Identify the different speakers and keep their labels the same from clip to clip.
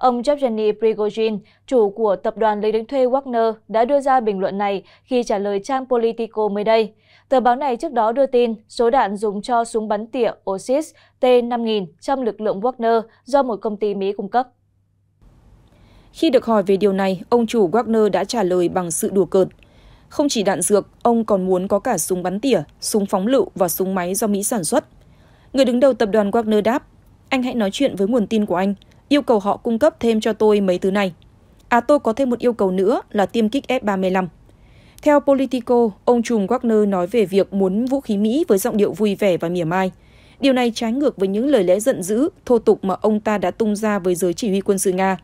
Speaker 1: ông yevgeny prigozhin chủ của tập đoàn lấy đánh thuê wagner đã đưa ra bình luận này khi trả lời trang politico mới đây tờ báo này trước đó đưa tin số đạn dùng cho súng bắn tỉa osis t 5000 trong lực lượng wagner do một công ty mỹ cung cấp
Speaker 2: khi được hỏi về điều này, ông chủ Wagner đã trả lời bằng sự đùa cợt. Không chỉ đạn dược, ông còn muốn có cả súng bắn tỉa, súng phóng lựu và súng máy do Mỹ sản xuất. Người đứng đầu tập đoàn Wagner đáp, anh hãy nói chuyện với nguồn tin của anh yêu cầu họ cung cấp thêm cho tôi mấy thứ này. À tôi có thêm một yêu cầu nữa là tiêm kích F-35. Theo Politico, ông Trùm Wagner nói về việc muốn vũ khí Mỹ với giọng điệu vui vẻ và mỉa mai. Điều này trái ngược với những lời lẽ giận dữ, thô tục mà ông ta đã tung ra với giới chỉ huy quân sự Nga,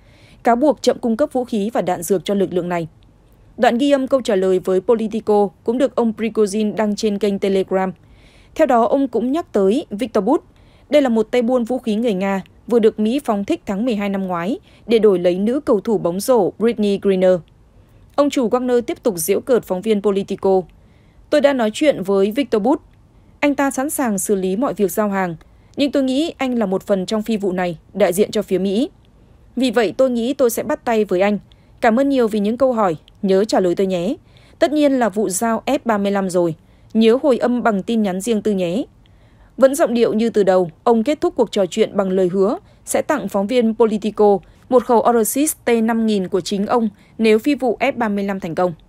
Speaker 2: cáo buộc chậm cung cấp vũ khí và đạn dược cho lực lượng này. Đoạn ghi âm câu trả lời với Politico cũng được ông Prigozhin đăng trên kênh Telegram. Theo đó, ông cũng nhắc tới Viktor Bout. Đây là một tay buôn vũ khí người Nga, vừa được Mỹ phóng thích tháng 12 năm ngoái để đổi lấy nữ cầu thủ bóng rổ Britney Greener. Ông chủ Wagner tiếp tục giễu cợt phóng viên Politico. Tôi đã nói chuyện với Victor Bout. Anh ta sẵn sàng xử lý mọi việc giao hàng, nhưng tôi nghĩ anh là một phần trong phi vụ này, đại diện cho phía Mỹ. Vì vậy tôi nghĩ tôi sẽ bắt tay với anh. Cảm ơn nhiều vì những câu hỏi, nhớ trả lời tôi nhé. Tất nhiên là vụ giao F-35 rồi, nhớ hồi âm bằng tin nhắn riêng tư nhé. Vẫn giọng điệu như từ đầu, ông kết thúc cuộc trò chuyện bằng lời hứa sẽ tặng phóng viên Politico một khẩu Orosis T5000 của chính ông nếu phi vụ F-35 thành công.